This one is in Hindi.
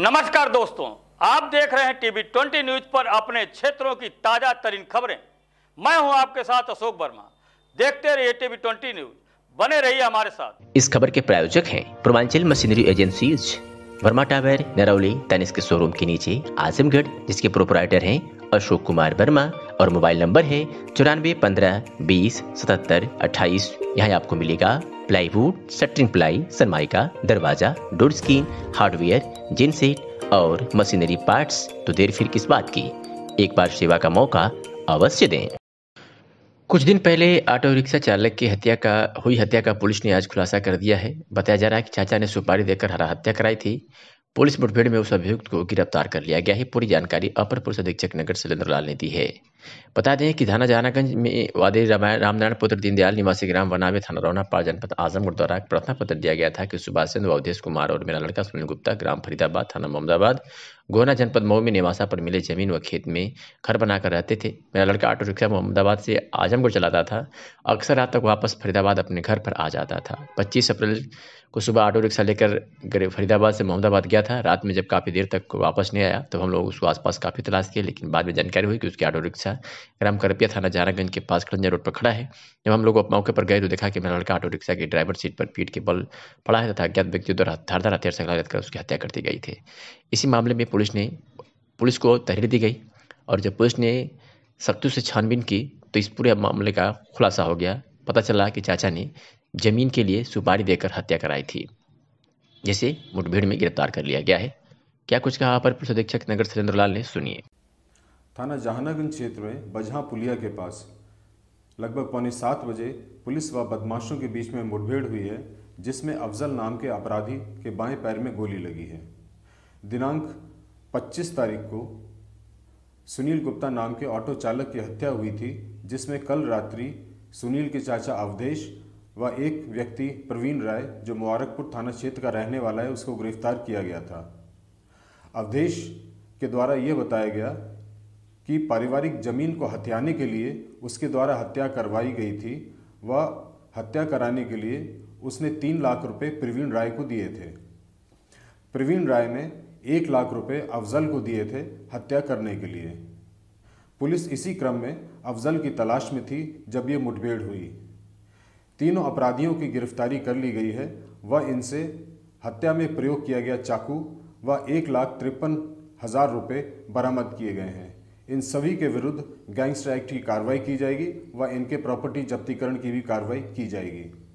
नमस्कार दोस्तों आप देख रहे हैं टीवी ट्वेंटी न्यूज पर अपने क्षेत्रों की ताजा तरीन खबरें मैं हूं आपके साथ अशोक वर्मा देखते रहिए टीवी ट्वेंटी न्यूज बने रहिए हमारे साथ इस खबर के प्रायोजक हैं Purvanchal machinery agency Verma tower Narauli Tanishq के शोरूम के नीचे आजमगढ़ जिसके प्रोपराइटर हैं अशोक कुमार वर्मा और मोबाइल नंबर है चौरानवे पंद्रह बीस सतहत्तर अट्ठाईस यहाँ आपको मिलेगा प्लाईवुड शटरिंग प्लाई सनमाइका दरवाजा डोर स्क्रीन हार्डवेयर जिनसेट और मशीनरी पार्ट्स तो देर फिर किस बात की एक बार सेवा का मौका अवश्य दें कुछ दिन पहले ऑटो रिक्शा चालक की हत्या का हुई हत्या का पुलिस ने आज खुलासा कर दिया है बताया जा रहा है कि चाचा ने सुपारी देकर हरा हत्या कराई थी पुलिस मुठभेड़ में उस अभियुक्त को गिरफ्तार कर लिया गया है पूरी जानकारी अपर पुलिस अधीक्षक नगर शैलेंद्र लाल ने दी है बता दें कि थाना जहानागंज में वादे रामायण रामनारायण पुत्र दीनदयाल निवासी ग्राम वना में थाना रौना पार जनपद आजमगढ़ द्वारा प्रार्थना पत्र दिया गया था कि सुभाष चंद्र अवधेश कुमार और मेरा लड़का सुनील गुप्ता ग्राम फरीदाबाद थाना मोहम्मदाबाद गोना जनपद मऊ में निवासा पर मिले जमीन व खेत में घर बनाकर रहते थे मेरा लड़का ऑटो रिक्शा मोहम्मदाबाद से आजमगढ़ चलाता था अक्सर रात तक वापस फरीदाबाद अपने घर पर आ जाता था 25 अप्रैल को सुबह ऑटो रिक्शा लेकर फरीदाबाद से मोहम्मदाबाद गया था रात में जब काफ़ी देर तक वापस नहीं आया तो हम लोग उसको आसपास काफ़ी तलाश किए लेकिन बाद में जानकारी हुई कि उसकी ऑटो रिक्शा ग्राम करपिया थाना जारागंज के पास खड़ंजा रोड पर खड़ा है जब हम लोग मौके पर गए तो देखा कि मेरा लड़का ऑटो रिक्शा के ड्राइवर सीट पर पीट के बल पड़ा है तथा अज्ञात व्यक्ति द्वारा धारदार हथियार से कर उसकी हत्या कर दी गई थी इसी मामले में पुलिस ने पुलिस को तहरीर दी गई और जब पुलिस ने सख्ती से छानबीन की तो इस पूरे मामले का खुलासा हो गया पता चला कि चाचा ने जमीन के लिए सुपारी देकर हत्या कराई थी जिसे मुठभेड़ में गिरफ्तार कर लिया गया है क्या कुछ कहा पर पुलिस अधीक्षक नगर सुरेंद्र लाल ने सुनिए थाना जहानागंज क्षेत्र में बजहा पुलिया के पास लगभग पौने सात बजे पुलिस व बदमाशों के बीच में मुठभेड़ हुई है जिसमें अफजल नाम के अपराधी के बाएं पैर में गोली लगी है दिनांक 25 तारीख को सुनील गुप्ता नाम के ऑटो चालक की हत्या हुई थी जिसमें कल रात्रि सुनील के चाचा अवधेश व एक व्यक्ति प्रवीण राय जो मुबारकपुर थाना क्षेत्र का रहने वाला है उसको गिरफ्तार किया गया था अवधेश के द्वारा ये बताया गया कि पारिवारिक जमीन को हत्याने के लिए उसके द्वारा हत्या करवाई गई थी व हत्या कराने के लिए उसने तीन लाख रुपए प्रवीण राय को दिए थे प्रवीण राय ने एक लाख रुपए अफजल को दिए थे हत्या करने के लिए पुलिस इसी क्रम में अफजल की तलाश में थी जब ये मुठभेड़ हुई तीनों अपराधियों की गिरफ्तारी कर ली गई है व इनसे हत्या में प्रयोग किया गया चाकू व एक लाख तिरपन हज़ार रुपये बरामद किए गए हैं इन सभी के विरुद्ध गैंगस्टर एक्ट की कार्रवाई की जाएगी व इनके प्रॉपर्टी जब्तीकरण की भी कार्रवाई की जाएगी